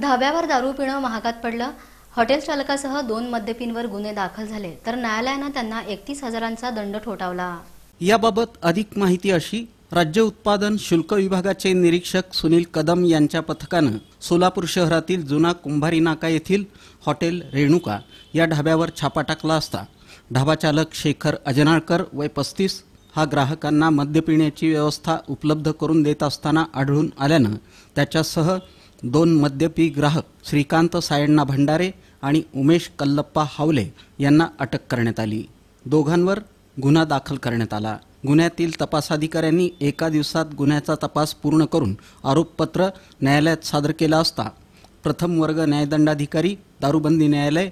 धाब्यावर दारू पिणं महागात पडलं हॉटेल चालकासह दोन मद्यपींवर गुन्हे दाखल झाले तर न्यायालयानं त्यांना एकतीस हजारांचा दंड ठोठावला याबाबत अधिक माहिती अशी राज्य उत्पादन शुल्क विभागाचे निरीक्षक सुनील कदम यांच्या पथकानं सोलापूर शहरातील जुना कुंभारी नाका येथील हॉटेल रेणुका या ढाब्यावर छापा टाकला असता ढाबा चालक शेखर अजनाळकर वय पस्तीस हा ग्राहकांना मद्यपिण्याची व्यवस्था उपलब्ध करून देत असताना आढळून आल्यानं त्याच्यासह दोन मद्यपी ग्राहक श्रीकांत सायण्णा भंडारे आणि उमेश कल्लप्पा हावले यांना अटक करण्यात आली दोघांवर गुन्हा दाखल करण्यात आला गुन्ह्यातील तपासाधिकाऱ्यांनी एका दिवसात गुन्ह्याचा तपास पूर्ण करून आरोपपत्र न्यायालयात सादर केला असता प्रथम वर्ग न्यायदंडाधिकारी दारूबंदी न्यायालय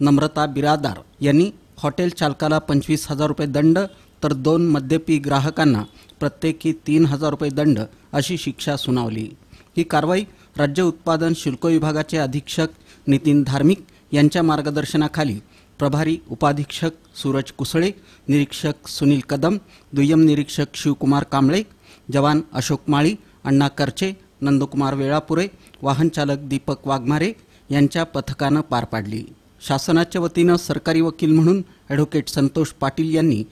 नम्रता बिरादार यांनी हॉटेल चालकाला पंचवीस हजार रुपये दंड तर दोन मद्यपी ग्राहकांना प्रत्येकी तीन हजार रुपये दंड अशी शिक्षा सुनावली ही कारवाई राज्य उत्पादन शुल्क विभागाचे अधीक्षक नितीन धार्मिक यांच्या मार्गदर्शनाखाली प्रभारी उपाधीक्षक सूरज कुसळे निरीक्षक सुनील कदम दुय्यम निरीक्षक शिवकुमार कांबळे जवान अशोक माळी अण्णा करचे नंदकुमार वेळापुरे वाहनचालक दीपक वाघमारे यांच्या पथकानं पार पाडली शासनाच्या वतीनं सरकारी वकील म्हणून ॲडव्होकेट संतोष पाटील यांनी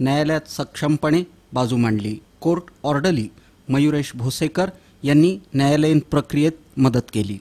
न्यायालयात सक्षमपणे बाजू मांडली कोर्ट ऑर्डली मयुरेश भोसेकर यांनी न्यायालयीन प्रक्रियेत मदत केली